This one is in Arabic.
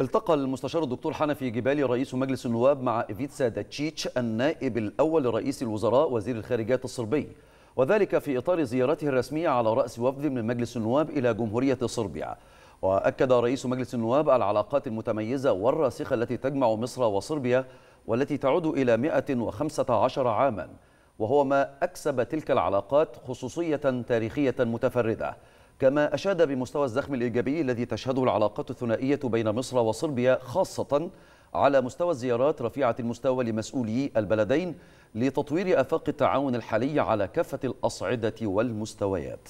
التقى المستشار الدكتور حنفي جبالي رئيس مجلس النواب مع إيفيتسا داتشيتش النائب الأول لرئيس الوزراء وزير الخارجية الصربي وذلك في إطار زيارته الرسمية على رأس وفد من مجلس النواب إلى جمهورية صربيا وأكد رئيس مجلس النواب العلاقات المتميزة والراسخة التي تجمع مصر وصربيا والتي تعود إلى 115 عاماً وهو ما أكسب تلك العلاقات خصوصية تاريخية متفردة كما أشاد بمستوى الزخم الإيجابي الذي تشهده العلاقات الثنائية بين مصر وصربيا خاصة على مستوى الزيارات رفيعة المستوى لمسؤولي البلدين لتطوير آفاق التعاون الحالي على كافة الأصعدة والمستويات